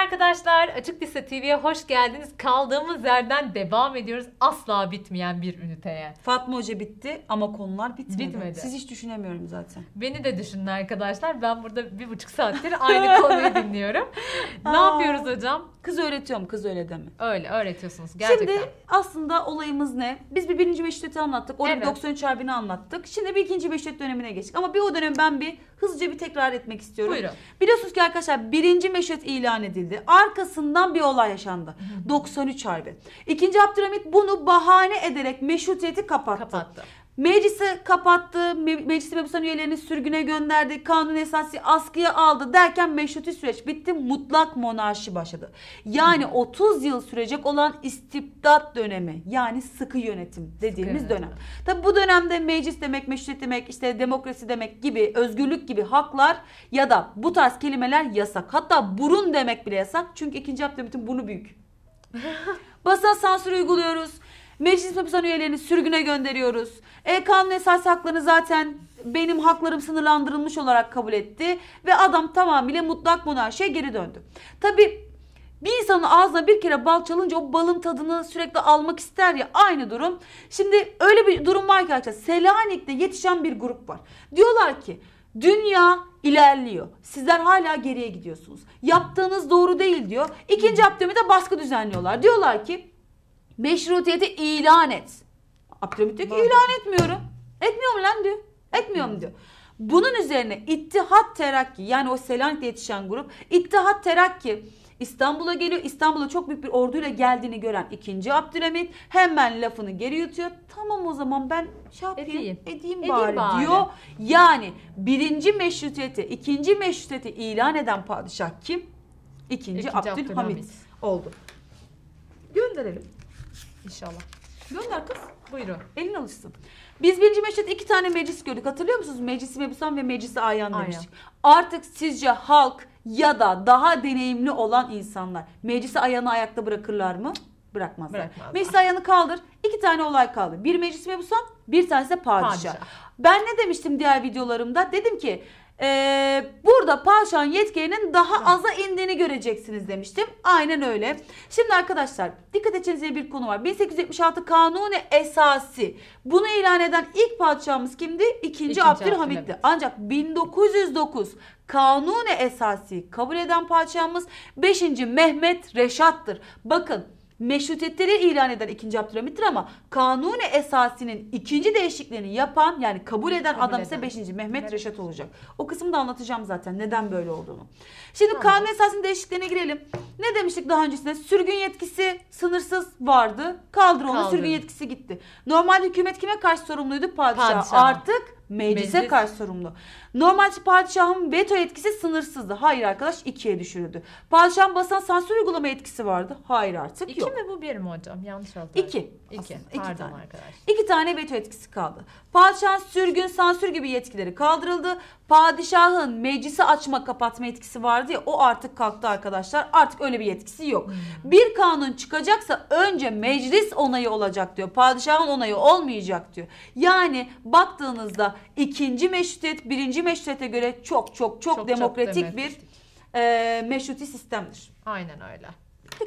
Merhaba arkadaşlar. Açık Lise TV'ye hoş geldiniz. Kaldığımız yerden devam ediyoruz. Asla bitmeyen bir üniteye. Fatma Hoca bitti ama konular bitmedi. bitmedi. Siz hiç düşünemiyorum zaten. Beni de düşünün arkadaşlar. Ben burada bir buçuk saattir aynı konuyu dinliyorum. ne Aa. yapıyoruz hocam? Kız öğretiyorum. Kız öyle deme. Öyle öğretiyorsunuz gerçekten. Şimdi aslında olayımız ne? Biz bir birinci Beşiktaş'ı anlattık. Orada evet. 93 harbini anlattık. Şimdi bir ikinci Beşiktaş dönemine geçtik. Ama bir o dönem ben bir hızlıca bir tekrar etmek istiyorum. Buyurun. Biliyorsunuz ki arkadaşlar birinci meşret ilan edildi. Arkasından bir olay yaşandı. Hı 93 Harbi. İkinci Abdülhamit bunu bahane ederek meşrutiyeti kapattı. kapattı. Meclisi kapattı, me meclis mebusan üyelerini sürgüne gönderdi, kanun esası askıya aldı derken meşruti süreç bitti, mutlak monarşi başladı. Yani 30 yıl sürecek olan istibdat dönemi yani sıkı yönetim dediğimiz sıkı dönem. Tabi bu dönemde meclis demek, meşrut demek, işte demokrasi demek gibi, özgürlük gibi haklar ya da bu tarz kelimeler yasak. Hatta burun demek bile yasak çünkü 2. Abdülhamit'in burnu büyük. Basın sansür uyguluyoruz. Meclis meclisten üyelerini sürgüne gönderiyoruz. E, kanun esas haklarını zaten benim haklarım sınırlandırılmış olarak kabul etti. Ve adam tamamıyla mutlak monarşiye geri döndü. Tabi bir insanın ağzına bir kere bal çalınca o balın tadını sürekli almak ister ya aynı durum. Şimdi öyle bir durum var ki arkadaşlar Selanik'te yetişen bir grup var. Diyorlar ki Dünya ilerliyor. Sizler hala geriye gidiyorsunuz. Yaptığınız doğru değil diyor. İkinci Abdülhamit'e baskı düzenliyorlar. Diyorlar ki meşrutiyeti ilan et. Abdülhamit diyor ki Var. ilan etmiyorum. Etmiyorum lan diyor. Etmiyorum diyor. Bunun üzerine İttihat Terakki yani o Selanik'te yetişen grup İttihat Terakki İstanbul'a geliyor. İstanbul'a çok büyük bir orduyla geldiğini gören ikinci Abdülhamit hemen lafını geri yutuyor. Tamam o zaman ben şey yapayım, edeyim, edeyim, bari, edeyim bari diyor. Yani birinci meşrutiyeti, ikinci meşrutiyeti ilan eden padişah kim? İkinci, ikinci Abdülhamit, Abdülhamit oldu. Gönderelim. İnşallah. Gönder kız. Buyurun. Elin alışsın. Biz birinci meşrette iki tane meclis gördük. Hatırlıyor musunuz? Meclisi Mebusan ve Meclisi Ayan demiştik. Artık sizce halk ya da daha deneyimli olan insanlar meclisi ayağına ayakta bırakırlar mı? bırakmazlar. bırakmazlar. Meclis kaldır. İki tane olay kaldı. Bir meclis mebusu, bir tanesi de padişah. padişah. Ben ne demiştim diğer videolarımda? Dedim ki ee, burada padişahın yetkilerinin daha aza indiğini göreceksiniz demiştim. Aynen öyle. Şimdi arkadaşlar dikkat edeceğiniz bir konu var. 1876 Kanuni Esası. Bunu ilan eden ilk padişahımız kimdi? İkinci, İkinci Abdülhamit'ti. Evet. Ancak 1909 Kanuni Esası kabul eden padişahımız 5. Mehmet Reşat'tır. Bakın meşrutiyetleri ilan eden 2. Abdülhamit'tir ama kanuni esasinin ikinci değişikliğini yapan yani kabul eden kabul adam eden. ise 5. Mehmet evet. Reşat olacak. O kısmı da anlatacağım zaten neden böyle olduğunu. Şimdi tamam. kanun esasının değişikliğine girelim. Ne demiştik daha öncesinde? Sürgün yetkisi sınırsız vardı. Kaldırıldı. Kaldı. Sürgün yetkisi gitti. Normal hükümet kime karşı sorumluydu? Padişah. Padişah. Artık meclise Meclis. karşı sorumlu. Normal padişahın veto etkisi sınırsızdı. Hayır arkadaş ikiye düşürüldü. Padişahın basan sansür uygulama etkisi vardı. Hayır artık İki yok. İki mi bu bir mi hocam? Yanlış hatırladım. İki. İki. Aslında. İki tane. arkadaş. İki tane veto etkisi kaldı. Padişahın sürgün, sansür gibi yetkileri kaldırıldı. Padişahın meclisi açma kapatma etkisi vardı ya o artık kalktı arkadaşlar. Artık öyle bir yetkisi yok. Hmm. Bir kanun çıkacaksa önce meclis onayı olacak diyor. Padişahın onayı olmayacak diyor. Yani baktığınızda ikinci meşrutiyet birinci birinci meşrute göre çok çok çok, çok demokratik, çok bir e, meşruti sistemdir. Aynen öyle.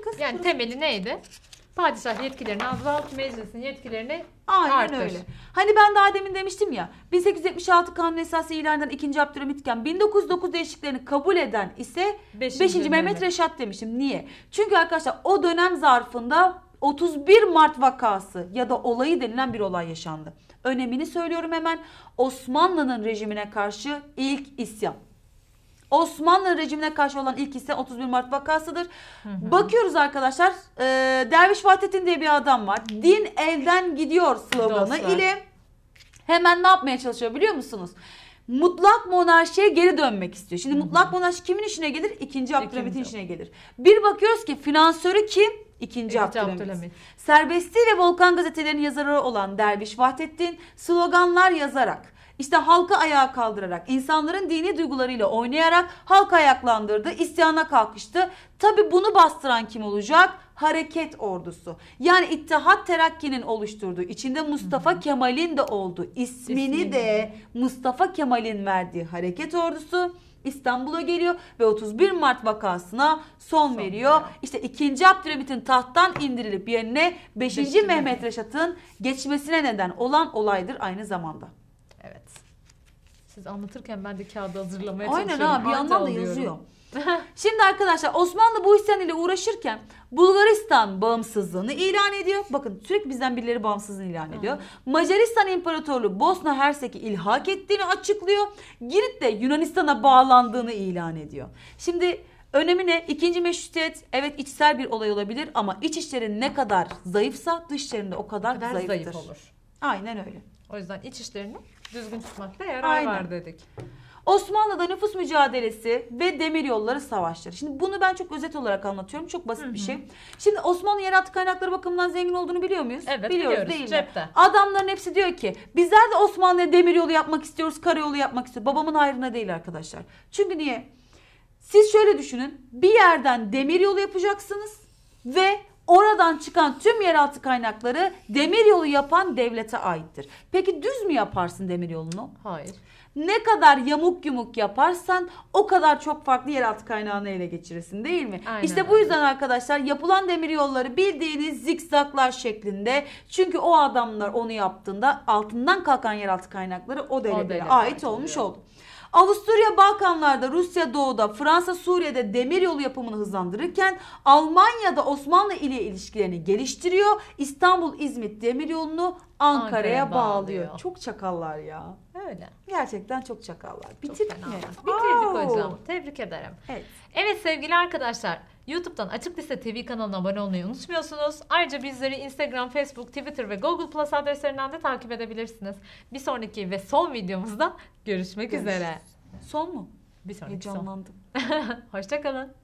Kız, yani burası. temeli neydi? Padişah yetkilerini azalt, meclisin yetkilerini Aynen artır. öyle. Hani ben daha demin demiştim ya 1876 kanun esası ilanından 2. Abdülhamit'ken 1909 değişikliklerini kabul eden ise 5. Mehmet Reşat demiştim. Niye? Çünkü arkadaşlar o dönem zarfında 31 Mart vakası ya da olayı denilen bir olay yaşandı önemini söylüyorum hemen. Osmanlı'nın rejimine karşı ilk isyan. Osmanlı rejimine karşı olan ilk ise 31 Mart vakasıdır. Hı hı. Bakıyoruz arkadaşlar e, Derviş Vahdettin diye bir adam var. Din elden gidiyor sloganı Dostlar. ile hemen ne yapmaya çalışıyor biliyor musunuz? mutlak monarşiye geri dönmek istiyor. Şimdi Hı-hı. mutlak monarşi kimin işine gelir? İkinci Abdülhamit'in işine gelir. Bir bakıyoruz ki finansörü kim? İkinci evet, Abdülhamit. Abdülhamit. Serbestliği ve Volkan gazetelerinin yazarı olan Derviş Vahdettin sloganlar yazarak işte halkı ayağa kaldırarak, insanların dini duygularıyla oynayarak halk ayaklandırdı, isyana kalkıştı. Tabi bunu bastıran kim olacak? Hareket ordusu. Yani İttihat Terakki'nin oluşturduğu, içinde Mustafa Kemal'in de olduğu, ismini de Mustafa Kemal'in verdiği hareket ordusu. İstanbul'a geliyor ve 31 Mart vakasına son, son veriyor. Veriyor. İşte 2. Abdülhamit'in tahttan indirilip yerine 5. Beşinci Mehmet Reşat'ın geçmesine neden olan olaydır aynı zamanda. Evet. Siz anlatırken ben de kağıdı hazırlamaya Aynen çalışıyorum. Aynen abi bir yandan da yazıyor. Şimdi arkadaşlar Osmanlı bu isyan ile uğraşırken Bulgaristan bağımsızlığını ilan ediyor. Bakın sürekli bizden birileri bağımsızlığını ilan ediyor. Hmm. Macaristan İmparatorluğu Bosna Hersek'i ilhak ettiğini açıklıyor. Girit de Yunanistan'a bağlandığını ilan ediyor. Şimdi önemi ne? İkinci meşrutiyet evet içsel bir olay olabilir ama iç işleri ne kadar zayıfsa dış işlerinde o kadar, o kadar zayıftır. zayıf olur. Aynen öyle. O yüzden iç işlerini düzgün tutmakta yarar Aynen. var dedik. Osmanlı'da nüfus mücadelesi ve demir yolları savaşları. Şimdi bunu ben çok özet olarak anlatıyorum. Çok basit Hı-hı. bir şey. Şimdi Osmanlı yeraltı kaynakları bakımından zengin olduğunu biliyor muyuz? Evet biliyoruz, biliyoruz değil cepte. mi? Adamların hepsi diyor ki bizler de Osmanlı'ya demir yolu yapmak istiyoruz, karayolu yapmak istiyoruz. Babamın hayrına değil arkadaşlar. Çünkü niye? Siz şöyle düşünün. Bir yerden demir yolu yapacaksınız ve Oradan çıkan tüm yeraltı kaynakları demiryolu yapan devlete aittir. Peki düz mü yaparsın demiryolunu? Hayır. Ne kadar yamuk yumuk yaparsan o kadar çok farklı yeraltı kaynağını ele geçirirsin değil mi? Aynen işte bu yüzden arkadaşlar yapılan demir yolları bildiğiniz zikzaklar şeklinde. Çünkü o adamlar onu yaptığında altından kalkan yeraltı kaynakları o devlete ait olmuş oluyor. oldu. Avusturya Balkanlarda, Rusya doğuda, Fransa Suriye'de demiryolu yapımını hızlandırırken Almanya'da Osmanlı ile ilişkilerini geliştiriyor. İstanbul İzmit demiryolunu Ankara'ya Ankara bağlıyor. bağlıyor. Çok çakallar ya. Öyle. Gerçekten çok çakallar. Bitirdik çok mi? Bitirdik Oo. hocam. Tebrik ederim. Evet. Evet sevgili arkadaşlar. YouTube'dan Açık Lise TV kanalına abone olmayı unutmuyorsunuz. Ayrıca bizleri Instagram, Facebook, Twitter ve Google Plus adreslerinden de takip edebilirsiniz. Bir sonraki ve son videomuzda görüşmek Görüşürüz. üzere. Son mu? Bir sonraki Heyecanlandım. son. Hoşçakalın.